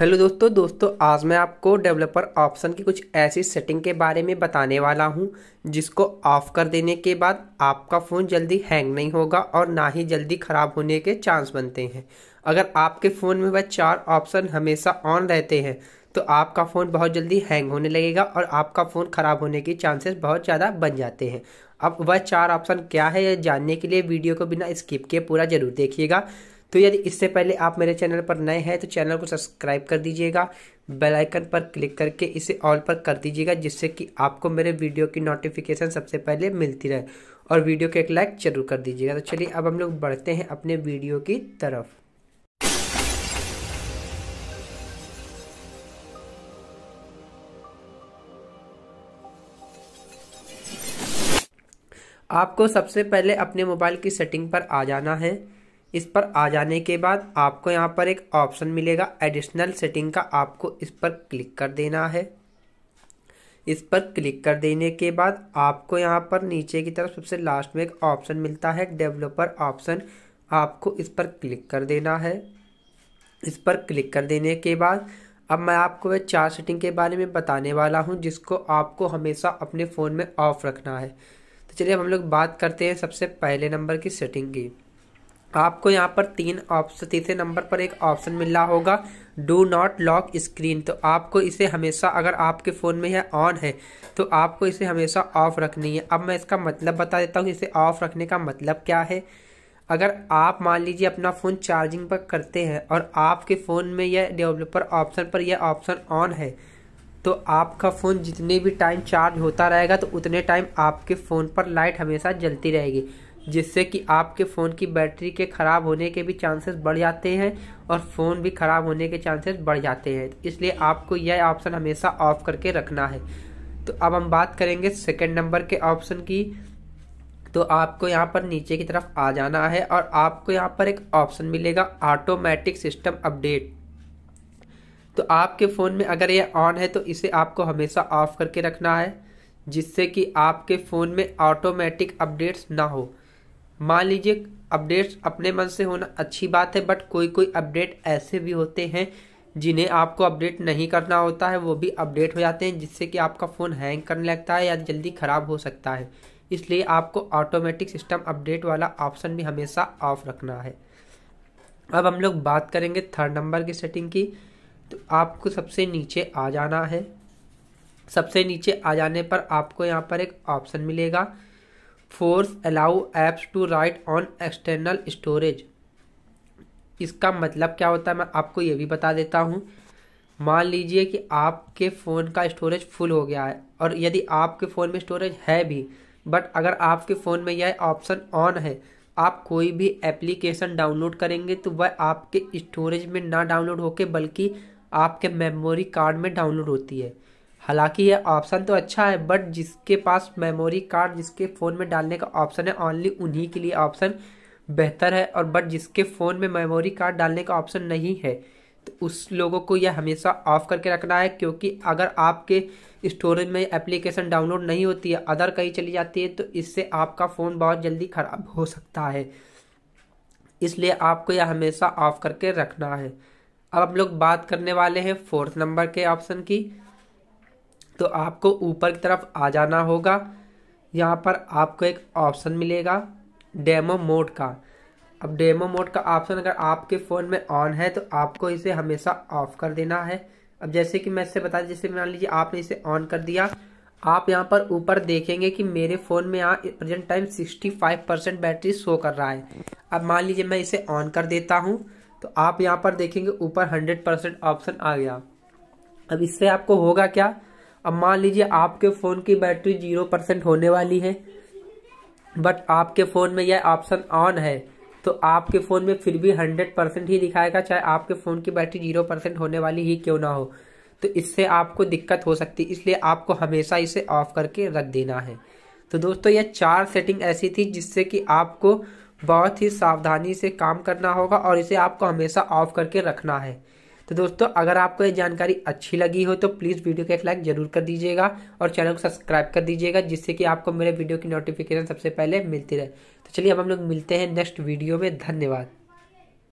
hello दोस्तों दोस्तों आज मैं आपको डेवलपर ऑप्शन की कुछ ऐसी सेटिंग के बारे में बताने वाला हूं जिसको ऑफ कर देने के बाद आपका फ़ोन जल्दी हैंग नहीं होगा और ना ही जल्दी ख़राब होने के चांस बनते हैं अगर आपके फ़ोन में वह चार ऑप्शन हमेशा ऑन रहते हैं तो आपका फ़ोन बहुत जल्दी हैंग होने लगेगा और आपका फ़ोन ख़राब होने के चांसेस बहुत ज़्यादा बन जाते हैं अब वह चार ऑप्शन क्या है यह जानने के लिए वीडियो को बिना स्किप किए पूरा ज़रूर देखिएगा तो यदि इससे पहले आप मेरे चैनल पर नए हैं तो चैनल को सब्सक्राइब कर दीजिएगा बेल आइकन पर क्लिक करके इसे ऑल पर कर दीजिएगा जिससे कि आपको मेरे वीडियो की नोटिफिकेशन सबसे पहले मिलती रहे और वीडियो को एक लाइक जरूर कर दीजिएगा तो चलिए अब हम लोग बढ़ते हैं अपने वीडियो की तरफ आपको सबसे पहले अपने मोबाइल की सेटिंग पर आ जाना है इस पर आ जाने के बाद आपको यहाँ पर एक ऑप्शन मिलेगा एडिशनल सेटिंग का आपको इस पर क्लिक कर देना है इस पर क्लिक कर देने के बाद आपको यहाँ पर नीचे की तरफ सबसे लास्ट में एक ऑप्शन मिलता है डेवलपर ऑप्शन आपको इस पर क्लिक कर देना है इस पर क्लिक कर देने के बाद अब मैं आपको वह चार सेटिंग के बारे में बताने वाला हूँ जिसको आपको हमेशा अपने फ़ोन में ऑफ़ रखना है तो चलिए हम लोग बात करते हैं सबसे पहले नंबर की सेटिंग की आपको यहाँ पर तीन ऑप्शन तीसरे नंबर पर एक ऑप्शन मिल रहा होगा डू नॉट लॉक स्क्रीन तो आपको इसे हमेशा अगर आपके फ़ोन में यह ऑन है तो आपको इसे हमेशा ऑफ़ रखनी है अब मैं इसका मतलब बता देता हूँ इसे ऑफ़ रखने का मतलब क्या है अगर आप मान लीजिए अपना फ़ोन चार्जिंग पर करते हैं और आपके फ़ोन में यह डेवलपर ऑप्शन पर यह ऑप्शन ऑन है तो आपका फ़ोन जितने भी टाइम चार्ज होता रहेगा तो उतने टाइम आपके फ़ोन पर लाइट हमेशा जलती रहेगी जिससे कि आपके फ़ोन की बैटरी के ख़राब होने के भी चांसेस बढ़ जाते हैं और फ़ोन भी ख़राब होने के चांसेस बढ़ जाते हैं इसलिए आपको यह ऑप्शन हमेशा ऑफ करके रखना है तो अब हम बात करेंगे सेकेंड नंबर के ऑप्शन की तो आपको यहाँ पर नीचे की तरफ आ जाना है और आपको यहाँ पर एक ऑप्शन मिलेगा ऑटोमेटिक सिस्टम अपडेट तो आपके फ़ोन में अगर यह ऑन है तो इसे आपको हमेशा ऑफ़ करके रखना है जिससे कि आपके फ़ोन में ऑटोमेटिक अपडेट्स ना हो मान लीजिए अपडेट्स अपने मन से होना अच्छी बात है बट कोई कोई अपडेट ऐसे भी होते हैं जिन्हें आपको अपडेट नहीं करना होता है वो भी अपडेट हो जाते हैं जिससे कि आपका फ़ोन हैंग करने लगता है या जल्दी ख़राब हो सकता है इसलिए आपको ऑटोमेटिक सिस्टम अपडेट वाला ऑप्शन भी हमेशा ऑफ रखना है अब हम लोग बात करेंगे थर्ड नंबर की सेटिंग की तो आपको सबसे नीचे आ जाना है सबसे नीचे आ जाने पर आपको यहाँ पर एक ऑप्शन मिलेगा force allow apps to write on external storage इसका मतलब क्या होता है मैं आपको ये भी बता देता हूँ मान लीजिए कि आपके फ़ोन का स्टोरेज फुल हो गया है और यदि आपके फ़ोन में स्टोरेज है भी बट अगर आपके फ़ोन में यह ऑप्शन ऑन है आप कोई भी एप्लीकेशन डाउनलोड करेंगे तो वह आपके स्टोरेज में ना डाउनलोड होके बल्कि आपके मेमोरी कार्ड में डाउनलोड होती है हालांकि ये ऑप्शन तो अच्छा है बट जिसके पास मेमोरी कार्ड जिसके फ़ोन में डालने का ऑप्शन है ओनली उन्हीं के लिए ऑप्शन बेहतर है और बट जिसके फ़ोन में मेमोरी कार्ड डालने का ऑप्शन नहीं है तो उस लोगों को यह हमेशा ऑफ़ करके रखना है क्योंकि अगर आपके स्टोरेज में एप्लीकेशन डाउनलोड नहीं होती है अदर कहीं चली जाती है तो इससे आपका फ़ोन बहुत जल्दी ख़राब हो सकता है इसलिए आपको यह हमेशा ऑफ़ करके रखना है अब हम लोग बात करने वाले हैं फोर्थ नंबर के ऑप्शन की तो आपको ऊपर की तरफ आ जाना होगा यहाँ पर आपको एक ऑप्शन मिलेगा डेमो मोड का अब डेमो मोड का ऑप्शन अगर आपके फ़ोन में ऑन है तो आपको इसे हमेशा ऑफ कर देना है अब जैसे कि मैं इससे बता जैसे मान लीजिए आपने इसे ऑन कर दिया आप यहाँ पर ऊपर देखेंगे कि मेरे फ़ोन में यहाँ present time 65 percent battery show कर रहा है अब मान लीजिए मैं इसे ऑन कर देता हूँ तो आप यहाँ पर देखेंगे ऊपर हंड्रेड परसेंट ऑप्शन आ गया अब इससे आपको होगा क्या अब मान लीजिए आपके फ़ोन की बैटरी जीरो परसेंट होने वाली है बट आपके फ़ोन में यह ऑप्शन ऑन है तो आपके फ़ोन में फिर भी हंड्रेड परसेंट ही दिखाएगा चाहे आपके फ़ोन की बैटरी जीरो परसेंट होने वाली ही क्यों ना हो तो इससे आपको दिक्कत हो सकती है इसलिए आपको हमेशा इसे ऑफ करके रख देना है तो दोस्तों यह चार सेटिंग ऐसी थी जिससे कि आपको बहुत ही सावधानी से काम करना होगा और इसे आपको हमेशा ऑफ करके रखना है तो दोस्तों अगर आपको ये जानकारी अच्छी लगी हो तो प्लीज़ वीडियो को एक लाइक जरूर कर दीजिएगा और चैनल को सब्सक्राइब कर दीजिएगा जिससे कि आपको मेरे वीडियो की नोटिफिकेशन सबसे पहले मिलती रहे तो चलिए अब हम लोग मिलते हैं नेक्स्ट वीडियो में धन्यवाद